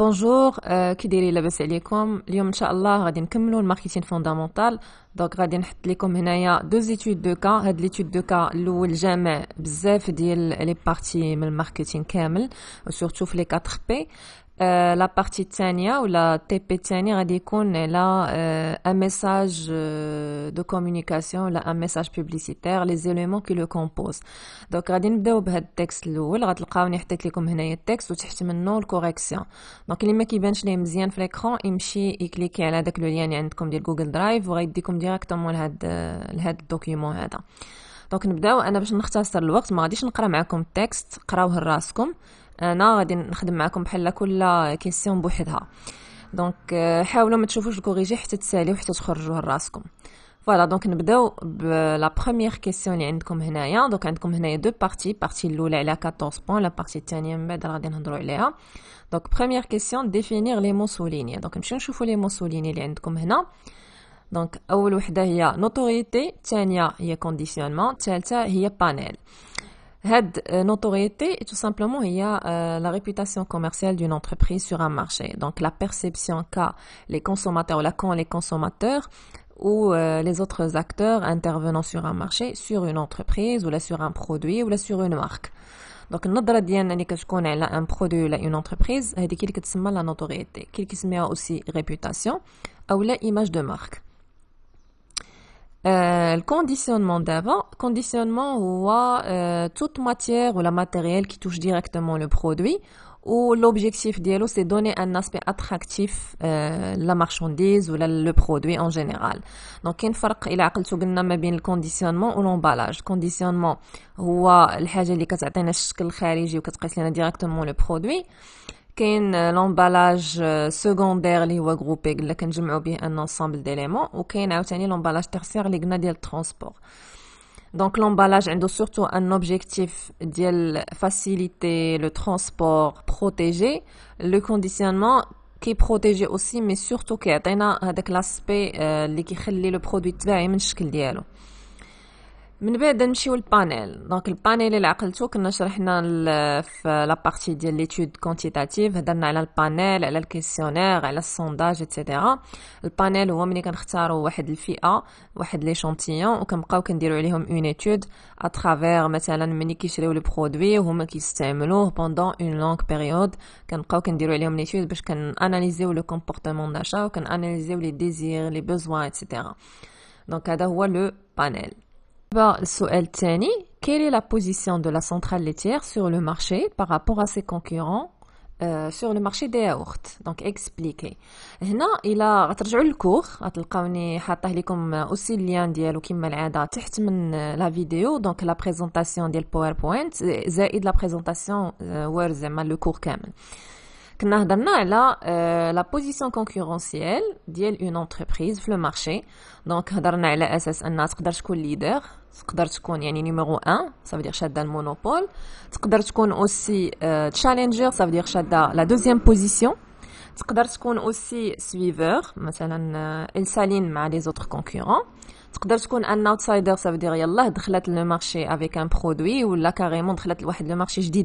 بونجور كي دايرين لاباس عليكم اليوم ان شاء الله غادي نكملوا الماركتين فوندامونتال دونك غادي نحط لكم هنايا دو زيتود دو كا هاد ليتود دو كا الاول جامع بزاف ديال لي بارتي من الماركتين كامل وسورتو في لي 4 بي لا بارتي الثانيه ولا تي بي الثاني غادي يكون على ان ميساج دو كومونيكاسيون ولا ان ميساج بوبليسيتير لي زيليمون كي لو كومبوز دونك غادي نبداو بهاد التكست الاول غتلقاوني حطيت لكم هنايا التكست وتحت منه الكوريكسيون دونك اللي ما كيبانش ليه مزيان في ليكرون يمشي يكليكي على داك لو ليان اللي عندكم ديال جوجل درايف وغيديكم ديريكتومون لهاد لهاد الدوكيومون هذا دونك نبداو انا باش نختصر الوقت ما غاديش نقرا معكم التكست قراوه لراسكم انا غادي نخدم معكم بحال كل كيسيون بوحدها دونك euh, حاولوا ما تشوفوش الكوريجي حتى تساليو حتى تخرجوه لراسكم فوالا دونك نبداو بلا بروميير كيسيون اللي عندكم هنايا دونك عندكم هنايا دو بارتي بارتي الاولى على 14 بوان لا بارتي الثانيه من بعد غادي نهضروا عليها دونك بروميير كيسيون ديفينير لي مو سوليني دونك نمشيو نشوفوا لي مو سوليني اللي عندكم هنا دونك اول وحده هي نوتوريتي الثانيه هي كونديسيونمون الثالثه هي بانيل Had euh, notoriété tout simplement il y a euh, la réputation commerciale d'une entreprise sur un marché. Donc la perception les consommateurs la qu'ont les consommateurs ou euh, les autres acteurs intervenant sur un marché, sur une entreprise ou là sur un produit ou là sur une marque. Donc دونك que ديالنا un un produit, une entreprise, entreprise c'est qui la la notoriété, لا نوتوريتي كي aussi réputation, réputation, ou l'image de marque. الكونديسيونمون دابا كونديسيونمون هو توت ماتيير ولا ماتيريال كي توش ديريكتومون لو برودوي و لوبجيكتيف ديالو سي دوني ان اسبي اتراكتيف لا مارشانديز ولا لو برودوي ان جينيرال دونك كاين فرق الى عقلتو قلنا ما بين الكونديسيونمون و لومبالاج الكونديسيونمون هو الحاجه اللي كتعطينا الشكل الخارجي وكتقيس لنا ديريكتومون لو برودوي l'emballage secondaire qui est groupé, qui est un ensemble d'éléments, ou il a l'emballage tertiaire qui est transport. Donc l'emballage a surtout un objectif de faciliter le transport protéger, le conditionnement qui est aussi, mais surtout qui a atteint l'aspect qui euh، a le produit se faire en difficulté. من بعد نمشيو للبانيل دونك البانيل اللي عقلتو كنا شرحنا في بارتي ديال ليتود كونتيتاتيف هضرنا على البانيل على الكيسيونير على السونداج اتسيتيرا البانيل هو ملي كنختاروا واحد الفئه واحد لي شونتيون وكنبقاو كنديروا عليهم اون اتود اترافير مثلا ملي كيشريو لي برودوي وهما كيستعملوه بوندون اون لونغ بيريود كنبقاو كنديروا عليهم ليتود باش كناناليزيو لو كومبورتمون داشا وكناناليزيو لي ديزير لي بوزوان اتسيتيرا دونك هذا هو لو بانيل Bon, bah, سؤال quelle est la position de la centrale laitière sur le marché par rapport à ses concurrents euh, sur le marché des yaourts donc expliquez هنا الى le cours Il حاطه لكم aussi le lien ديالو تحت من la vidéo donc la présentation ديال powerpoint euh, la présentation euh, word زعما le cours كامل كنا هضرنا على la position concurrentielle d'une une entreprise sur le marché donc هضرنا a اساس انها تقدر leader tu peux être connais, c'est numéro 1, ça veut dire que je le monopole. Tu peux aussi, euh, challenger, ça veut dire que je la deuxième position. Tu peux aussi, c'est suiveur, c'est l'insaline, mais il y a des autres concurrents. Tu peux je un outsider, ça veut dire qu'il est il dans le marché avec un produit, ou la carrément, il est dans le marché, je dis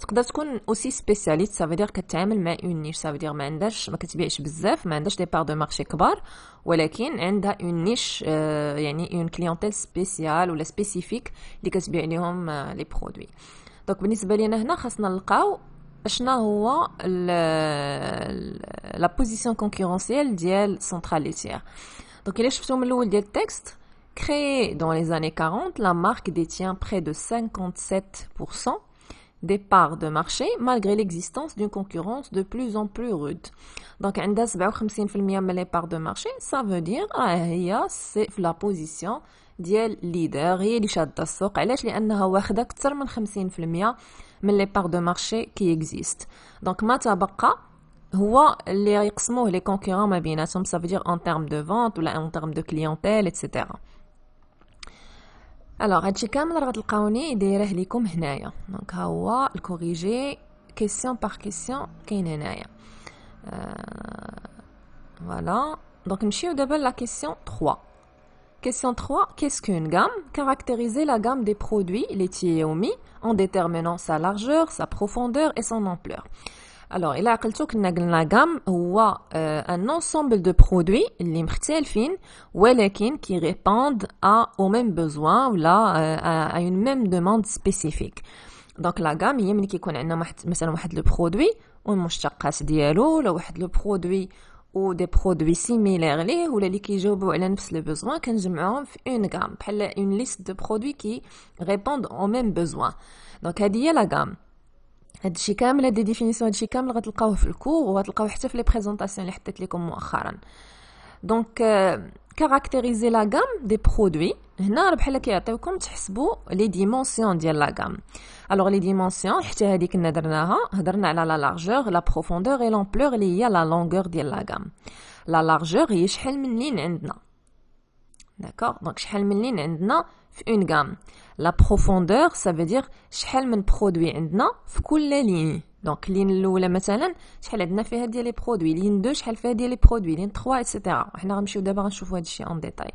ce qui être aussi spécialiste ça veut dire que tu as une niche ça veut dire que tu as un niche tu fais as un de part de marché grand mais tu as une niche clientèle spéciale ou spécifique pour les produits donc pour nous, à ça nous avons la position concurrentielle de la centrale ici donc il vous question de lire le texte créé dans les années 40 la marque détient près de 57% des parts de marché malgré l'existence d'une concurrence de plus en plus rude. Donc, عندها 57% من les parts de marché, ça veut dire هي ah, c'est la position ديال leader هي اللي شاده السوق علاش لانها واخده اكثر من 50% من les parts de marché qui existent. Donc, ما تبقى هو اللي يقسموه لي كونكورون ما بيناتهم ça veut dire en termes de vente ou en termes de clientèle etc. Alors, هادشي كامل راه غتلقاوني دايراه ليكم هنايا دونك ها هو الكوريجي كيسيون question كيسيون كاين euh, Voilà. Donc, دونك نمشيو دابا لا 3 Question 3. Qu'est-ce qu'une gamme Caractériser la gamme des produits laitiers et omis en déterminant sa largeur, sa profondeur et son ampleur. Alors, il y a une gamme ou un ensemble de produits, qui répondent aux mêmes besoins ou à une même demande spécifique. Donc, la gamme, il y a des produits ou des produits similaires ou les liquides qui besoin, je me une gamme, une liste de produits qui répondent aux mêmes besoin. Donc, il y a la gamme. هادشي كامل هاد ديفينيسيون هادشي كامل غتلقاوه في الكور وغتلقاوه حتى في لي بريزونطاسيون اللي حطيت لكم مؤخرا دونك كاركتيريزي لا غام دي برودوي هنا بحال كيعطيوكم تحسبوا لي ديمونسيون ديال لا غام الوغ لي ديمونسيون حتى هادي كنا درناها هضرنا على لا لارجور لا بروفوندور اي لامبلور اللي هي لا لونغور ديال لا غام لا لارجور هي شحال من لين عندنا داكوغ دونك شحال من لين عندنا في اون غام لا بروفوندور سا في دير شحال من برودوي عندنا في كل لين دونك لين الاولى مثلا شحال عندنا فيها ديال لي برودوي لين دو شحال فيها ديال لي برودوي لين 3 ايتترا حنا غنمشيو دابا غنشوفو هادشي اون ديتاي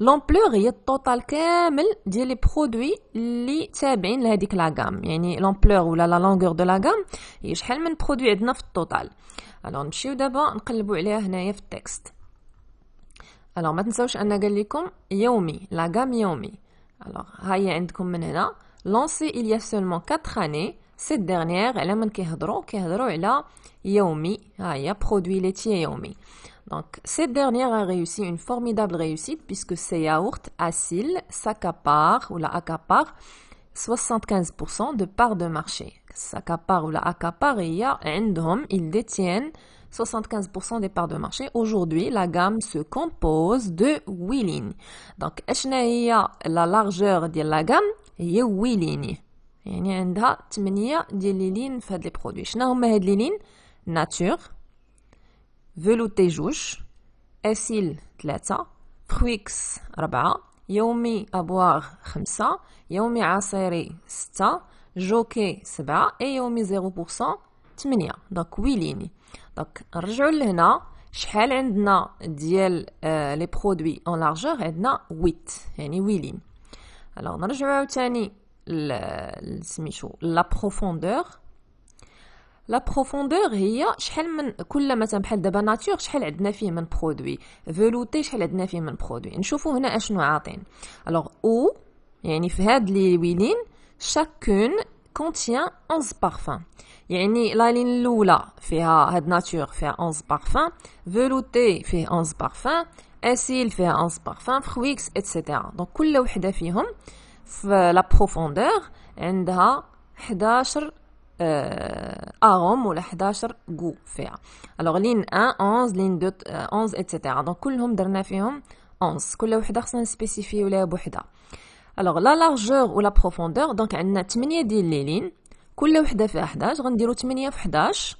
لومبلوغ هي التوتال كامل ديال لي برودوي اللي تابعين لهذيك لاغام يعني لومبلوغ ولا لا لونغور دو لاغام هي شحال من برودوي عندنا في التوتال الوغ نمشيو دابا نقلبو عليها هنايا في التكست الوغ ما تنساوش ان قال لكم يومي لاغام يومي Alors, lancé il y a seulement 4 années cette dernière elle a كيهضروا ah, a produit laitier donc cette dernière a réussi une formidable réussite puisque ces yaourts Acil s'accaparent ou la 75% de part de marché s'accaparent ou la accaparent ils détiennent 75% des parts de marché. Aujourd'hui, la gamme se compose de 8 lignes. Donc, la largeur de la gamme est de 8 lignes. يعني عندها 8 ديال لي لين في هاد لي برودوي شنو هما هاد لي لين ناتور فلوتي جوج اسيل 3 فرويكس 4 يومي ابوار 5 يومي عصيري 6 جوكي 7 اي يومي 8 دونك ويليني دونك نرجعوا لهنا شحال عندنا ديال آه، لي برودوي اون لارجور عندنا 8 يعني ويلين الوغ نرجعوا عاوتاني سميتو لا بروفوندور لا بروفوندور هي شحال من كل مثلا بحال دابا ناتور شحال عندنا فيه من برودوي فيلوتي شحال عندنا فيه من برودوي نشوفوا هنا اشنو عاطين الوغ او يعني في هاد لي ويلين شاكون contient 11 parfums يعني لا لين الاولى فيها هاد ناتور فيها 11 بارفان فيلوتي فيه 11 بارفان اسيل فيها 11 بارفان فخويكس اتسيتيرا دونك كل وحده فيهم في لا بروفوندور عندها 11 اغوم euh, ولا 11 غو فيها الوغ لين 1 11 لين 2 11 اتسيتيرا دونك كلهم درنا فيهم 11 كل وحده خصنا نسبيسيفيو لها بوحدها الوغ لا لارجور ولا بروفوندور دونك عندنا 8 ديال ليلين كل وحده فيها 11 غنديرو 8 في 11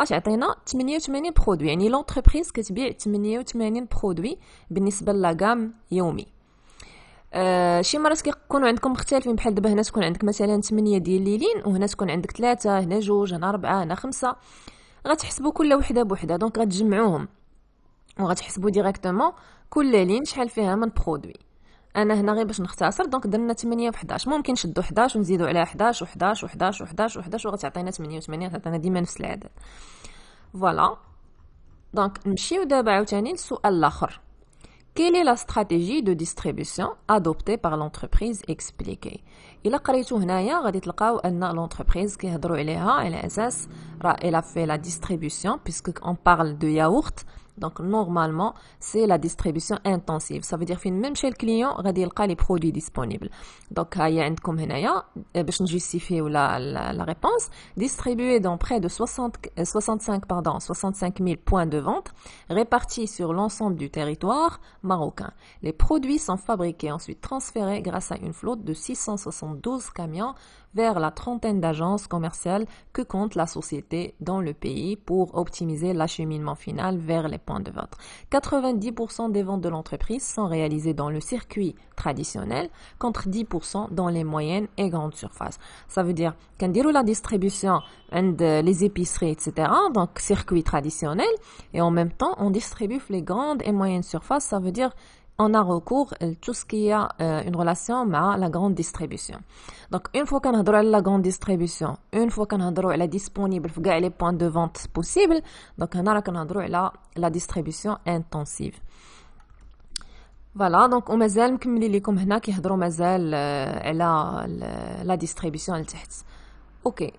غتعطينا 88 برودوي يعني لونتربريز كتبيع 88 برودوي بالنسبه لاكام يومي آه شي مرات كيكونوا عندكم مختلفين بحال دابا هنا تكون عندك مثلا 8 ديال ليلين وهنا تكون عندك 3 هنا جوج هنا 4 هنا 5 غتحسبوا كل وحده بوحده دونك غتجمعوهم وغتحسبوا ديريكتومون كل لين شحال فيها من برودوي انا هنا غير باش نختصر دونك درنا 8 في 11 ممكن نشدو 11 ونزيدو عليها 11 و11 و11 و11 و11 وغتعطينا 8 و8 غتعطينا ديما نفس العدد فوالا دونك نمشيو دابا عاوتاني للسؤال الاخر كيلي لا استراتيجي دو ديستريبيسيون ادوبتي بار لونتربريز اكسبليكي الا قريتو هنايا غادي تلقاو ان لونتربريز كيهضروا عليها على اساس راه elle a fait la distribution puisque on parle de yaourt Donc, normalement, c'est la distribution intensive. Ça veut dire, que même chez le client, y a les produits disponibles. Donc, هيا ici. هنايا باش نجيسيفيو la, justifier la réponse, distribué dans près de 65 65 000 points de vente répartis sur l'ensemble du territoire marocain. Les produits sont fabriqués ensuite transférés grâce à une flotte de 672 camions vers la trentaine d'agences commerciales que compte la société dans le pays pour optimiser l'acheminement final vers les points de vente. 90% des ventes de l'entreprise sont réalisées dans le circuit traditionnel contre 10% dans les moyennes et grandes surfaces. Ça veut dire qu'en la distribution and hein, les épiceries, etc., donc circuit traditionnel, et en même temps on distribue les grandes et moyennes surfaces, ça veut dire on a recours à euh, tout ce qui a euh, une relation avec la grande distribution. Donc, une fois qu'on a droit à la grande distribution, une fois qu'on a droit à la disponible, les points de vente possibles, donc on a droit à la, distribution intensive. voilà donc on euh, a لكم هنا كيهضروا مازال la distribution distribution OK,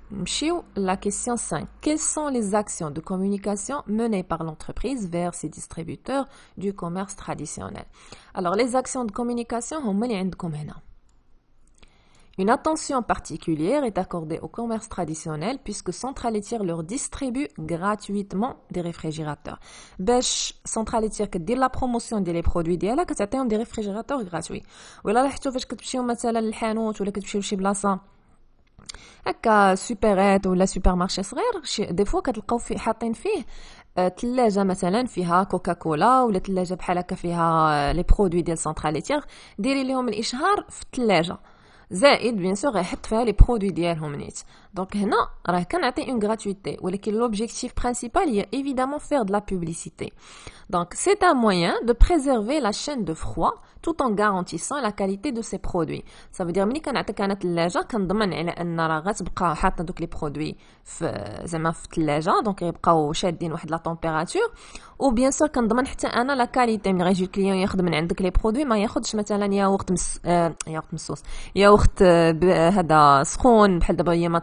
la question 5. Quelles sont les actions de communication menées par l'entreprise vers ses distributeurs du commerce traditionnel Alors, les actions de communication ont mené comme Une attention particulière est accordée au commerce traditionnel puisque Central leur distribue gratuitement des réfrigérateurs. bêche Central que dès la promotion des produits y a des réfrigérateurs gratuits. ولا مثلا هكا سوبرات ولا مارشي صغير دي فوا كتلقاو في حاطين فيه ثلاجه آه، مثلا فيها كوكا كولا ولا ثلاجه بحال هكا فيها لي آه، برودوي ديال سنتراليتيغ ديري لهم الاشهار في الثلاجه زائد بيان سور يحط فيها لي برودوي ديالهم نيت Donc هنا راه une gratuité l'objectif principal est évidemment faire de la publicité. Donc c'est un moyen de préserver la chaîne de froid tout en garantissant la qualité de ses produits. Ça veut dire ملي كنعطيك انا gens. كنضمن على ان راه غتبقى حاطه دوك لي برودوي في زعما دونك غيبقاو شادين واحد لا qualité, و بيان سور كنضمن حتى انا لا كاليتي ملي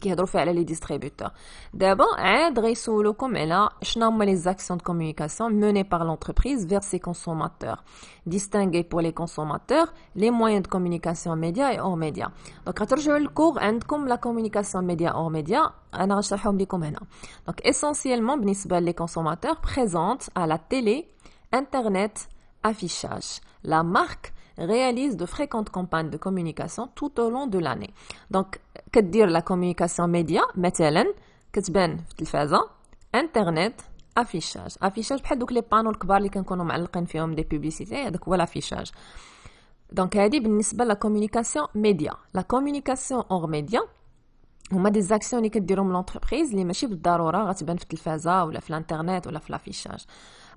Qui a les distributeurs. D'abord, il hein, a les actions de communication menées par l'entreprise vers ses consommateurs. Distinguer pour les consommateurs les moyens de communication médias et hors médias. Donc, quand le cours, on hein, la communication média hors-média. Hein, Donc, essentiellement, les consommateurs présentent à la télé, Internet, affichage. La marque réalise de fréquentes campagnes de communication tout au long de l'année. Donc, qu'est-ce dire la communication média Mettez-en, quest le Internet, affichage. Affichage, c'est que les panneaux qui sont en train de faire des publicités, donc c'est l'affichage. Donc, elle dit, c'est la communication média. La communication hors média, on a des actions qui sont dirigées l'entreprise, les machines d'Arora, c'est bien fait le ou l'Internet, ou l'affichage.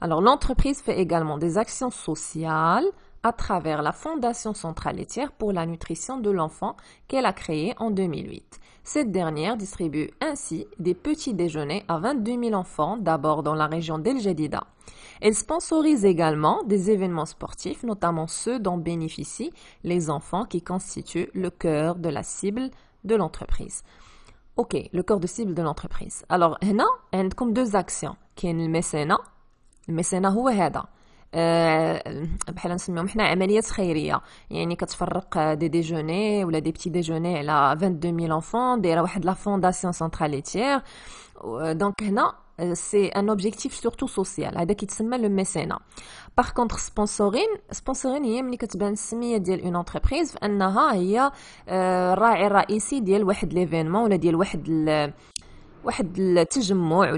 Alors, l'entreprise fait également des actions sociales, à travers la Fondation Centrale Laitière pour la Nutrition de l'Enfant qu'elle a créée en 2008. Cette dernière distribue ainsi des petits déjeuners à 22 000 enfants, d'abord dans la région d'El Jadida. Elle sponsorise également des événements sportifs, notamment ceux dont bénéficient les enfants qui constituent le cœur de la cible de l'entreprise. OK, le cœur de cible de l'entreprise. Alors, هنا comme deux actions. le le Mécène هو هذا آه، بحال نسميهم حنا عمليات خيريه يعني كتفرق دي ديجوني ولا دي بتي ديجوني على 22000 انفون دايره واحد لا فونداسيون سنتراليتير دونك هنا سي ان اوبجيكتيف سورتو سوسيال هذا كيتسمى لو ميسينا باغ كونتر سبونسورين سبونسورين هي ملي كتبان السميه ديال اون انتربريز فانها هي الراعي آه، الرئيسي ديال واحد ليفينمون ولا ديال واحد un les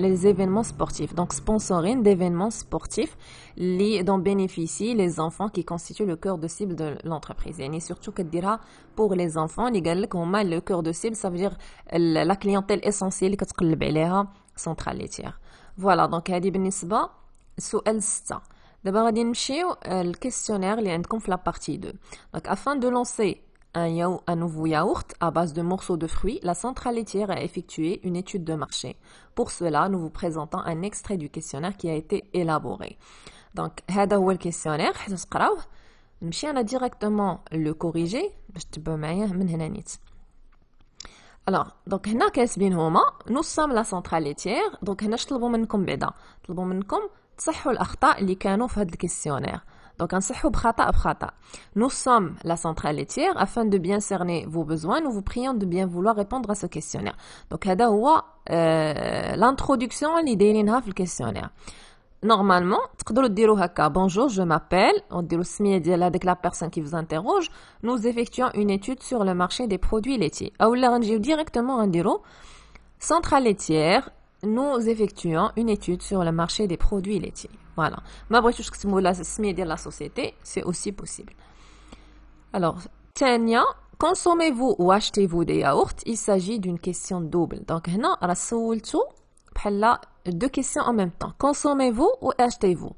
les événements sportifs donc sponsoring d'événements sportifs dont bénéficient les enfants qui constituent le cœur de cible de l'entreprise et surtout pour les enfants le cœur de cible ça veut dire la clientèle essentielle qui est ce qu'elle va voilà donc à ce niveau le questionnaire les enquêtes la partie 2 donc afin de lancer un, nouveau yaourt à base de morceaux de fruits, la centrale laitière a effectué une étude de marché. Pour cela, nous vous présentons un extrait du questionnaire qui a été élaboré. Donc, هذا هو الكيسيونير حيت نقراوه نمشي انا ديريكتومون le corriger باش تبعوا معايا من هنا نيت alors donc هنا كاتبين هما nous لا سنترال ليتيير دونك هنا شطلبوا منكم بعدا طلبوا منكم تصحوا الاخطاء اللي كانوا في هذا الكيسيونير donc, Nous sommes la centrale laitière. Afin de bien cerner vos besoins, nous vous prions de bien vouloir répondre à ce questionnaire. Donc, à هو euh, l'introduction l'idée دايرينها le questionnaire. Normalement, comme bonjour, je m'appelle, on السميه ديال هذيك la personne qui vous interroge. Nous effectuons une étude sur le marché des produits laitiers. Ou directement dire directement centrale laitière nous effectuons une étude sur le marché des produits laitiers. Voilà. je vous تكتبوا dire de la société. C'est aussi possible. Alors, Tania, consommez-vous ou achetez-vous des yaourts Il s'agit d'une question double. Donc هنا راه a deux questions en même temps. Consommez-vous ou achetez-vous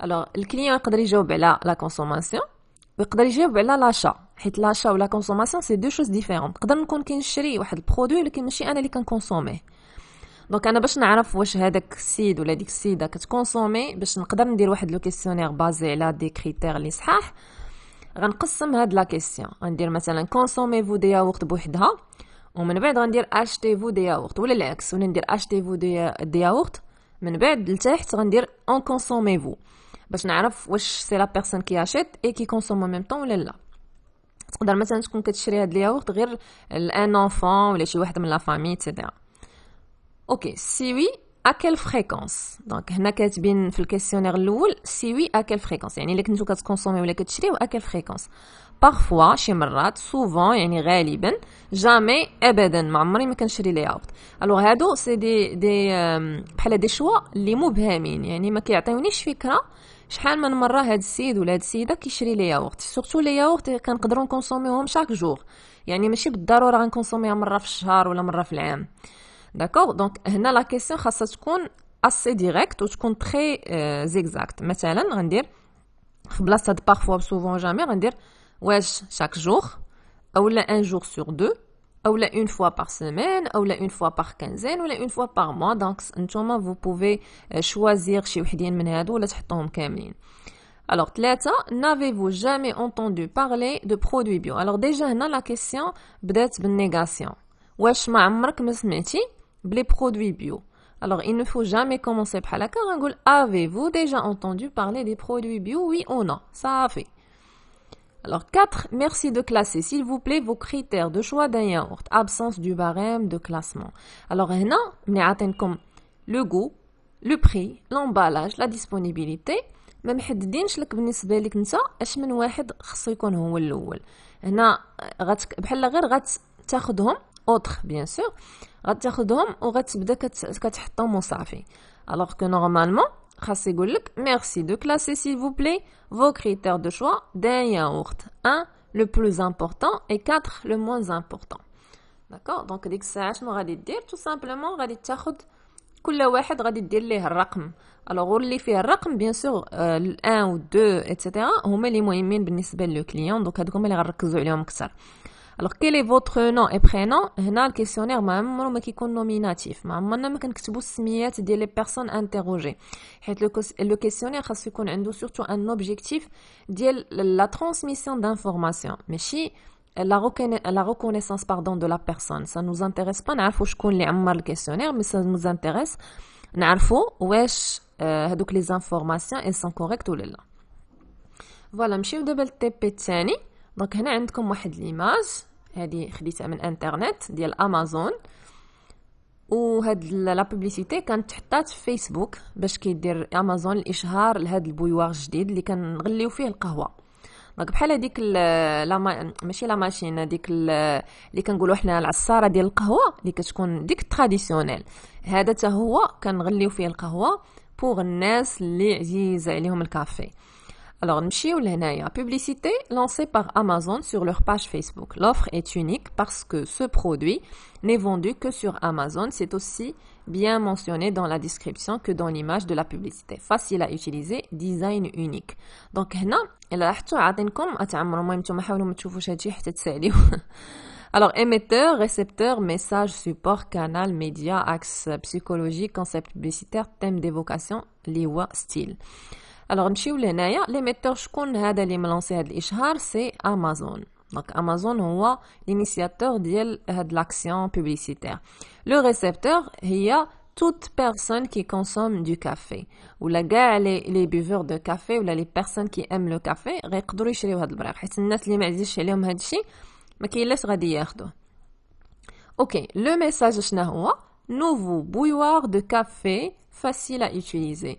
Alors, le client peut répondre à la consommation peut répondre à l'achat l'achat ou la consommation c'est deux choses différentes. نقدر نكون كنشري واحد البرودوي ولكن ماشي انا دونك انا باش نعرف واش هذاك السيد ولا ديك السيده كتكونسومي باش نقدر ندير واحد لو كيسيونير بازي على دي كريتير لي صحاح غنقسم هاد لا كيسيون غندير مثلا كونسومي فو دي ياغورت بوحدها ومن بعد غندير اشتي فو دي ياغورت ولا العكس ولا ندير اشتي فو دي ياغورت من بعد لتحت غندير اون كونسومي فو باش نعرف واش سي لا بيرسون كي اشيت اي كي كونسوم ميم طون ولا لا تقدر مثلا تكون كتشري هاد الياغورت غير لان اونفون ولا شي واحد من لا فامي تيديرا اوكي سي وي ا كيل فريكونس دونك هنا كاتبين في الكيسيونير الاول سي وي ا كيل فريكونس يعني الا كنتو كتكونسومي ولا كتشريو كيل فريكونس بارفوا شي مرات سوفون يعني غالبا جامي ابدا ما عمري ما كنشري لي اوت الوغ هادو سي دي دي بحال دي شوا اللي مبهمين يعني ما كيعطيونيش فكره شحال من مره هاد السيد ولا هاد السيده كيشري لي ياغورت سورتو لي ياغورت كنقدروا نكونسوميوهم شاك جوغ يعني ماشي بالضروره غنكونسوميها مره في الشهر ولا مره في العام D'accord Donc, la question خاصها assez directe ou très euh, exacte. مثلا غندير في parfois souvent jamais غندير واش chaque jour ou un jour sur deux ou une fois par semaine ou une fois par quinzaine ou une fois par mois. Donc, vous pouvez euh, choisir شي وحدين من هادو ولا تحطوهم كاملين. Alors, tleta, n'avez-vous jamais entendu parler de produits bio Alors déjà a la question بدات une Wesh wesh عمرك ما سمعتي les produits bio. Alors, il ne faut jamais commencer par la carangoule. Avez-vous déjà entendu parler des produits bio Oui ou non Ça a fait. Alors 4. Merci de classer, s'il vous plaît, vos critères de choix d'un yaourt. Absence du barème de classement. Alors, eh on comme le goût, le prix, l'emballage, la disponibilité autre bien sûr alors que normalement merci de classer s'il vous plaît vos critères de choix d'un yaourt 1 le plus important et 4 le moins important d'accord donc ديك الساعه شنو غادي dire, tout simplement غادي تاخذ كل واحد غادي دير ليه الرقم الوغ واللي bien sûr, بيان euh, سور ou و 2 هما عليهم alors quel est votre nom et prénom? Ici, le questionnaire, nominatif. Mais moi-même quand je les le questionnaire a surtout un objectif de la transmission d'informations. Mais si la reconnaissance, pardon, de la personne, ça nous intéresse pas. On a réfléchi à mal le questionnaire, mais ça nous intéresse. Euh, de savoir les informations sont correctes ou non. Voilà, monsieur de Beltepetiani. دونك هنا عندكم واحد ليماج هذه خديتها من انترنت ديال امازون وهاد لا بوبليسيتي كانت تحطات في فيسبوك باش كيدير امازون الاشهار لهاد البويوار الجديد اللي كنغليو فيه القهوه دونك بحال هذيك لا ماشي لا ماشين هذيك اللي كنقولوا حنا العصاره ديال القهوه اللي كتكون ديك تراديسيونيل هذا حتى هو كنغليو فيه القهوه بوغ الناس اللي عزيز عليهم الكافي Alors, نمشيو publicité lancée par Amazon sur leur page Facebook. L'offre est unique parce que ce produit n'est vendu que sur Amazon, c'est aussi bien mentionné dans la description que dans l'image de la publicité. Facile à utiliser, design unique. Donc Alors, émetteur, récepteur, message, support, canal, média, axe psychologie, concept publicitaire, thème d'évocation, liwa, style. Alors, une chose est claire, l'émetteur qui a décidé de lancer c'est Amazon. Donc, Amazon est l'initiateur de l'action publicitaire. Le récepteur, c'est toute personne qui consomme du café, ou la les buveurs de café, ou les personnes qui aiment le café, qui adorent utiliser le produit. Parce que maintenant, les magasins qui ont ce produit, mais qui ne le savent pas, ils adorent. Ok, le message qu'on a nouveau bouilloire de café facile à utiliser.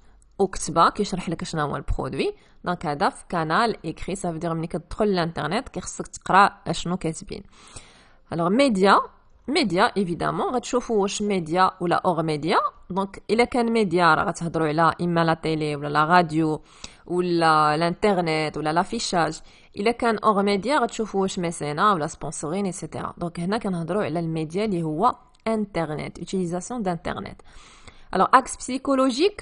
octobre, qui est la période que je le poètique, donc à déf canal écrit, ça veut dire que tu peux entrer sur Internet, que tu peux te que tu peux écrire. Alors média, média évidemment, on va te les médias ou les hors médias. Donc il y a les médias, on va te la télé la radio ou l'internet ou l'affichage. Il y a les hors médias, on va te les scénars ou les sponsors, etc. Donc il y a les médias qui sont internet, utilisation d'internet. Alors axe psychologique.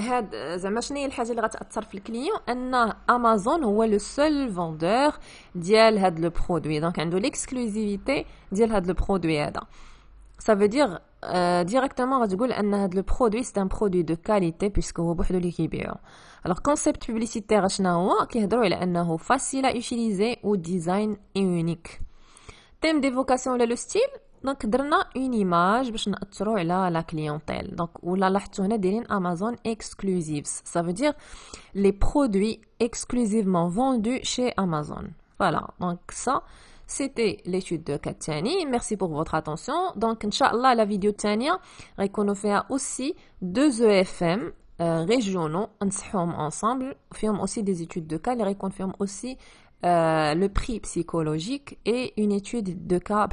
هاد زعما شنو الحاجه اللي غتاثر في الكليون ان امازون هو لو سول فوندور ديال هاد لو برودوي دونك عنده ليكسكلوزيفيتي ديال هاد لو برودوي هذا سا فو دير ديريكتومون غتقول ان هاد لو برودوي سي ان برودوي دو كاليتي بيسكو هو بوحدو اللي كيبيعو الوغ كونسيبت بوبليسيتير شنو هو كيهضروا على انه فاسيل ا يوتيليزي و ديزاين اونيك تيم ديفوكاسيون ولا لو ستيل Donc, une image là la clientèle. Donc, on a l'impression Amazon Exclusives. Ça veut dire les produits exclusivement vendus chez Amazon. Voilà. Donc, ça, c'était l'étude de Katiani. Merci pour votre attention. Donc, Inch'Allah, la vidéo de Tania, on fait aussi deux EFM euh, régionaux ensemble. On aussi des études de cas. On confirme aussi. Euh, le prix psychologique et une étude de cas,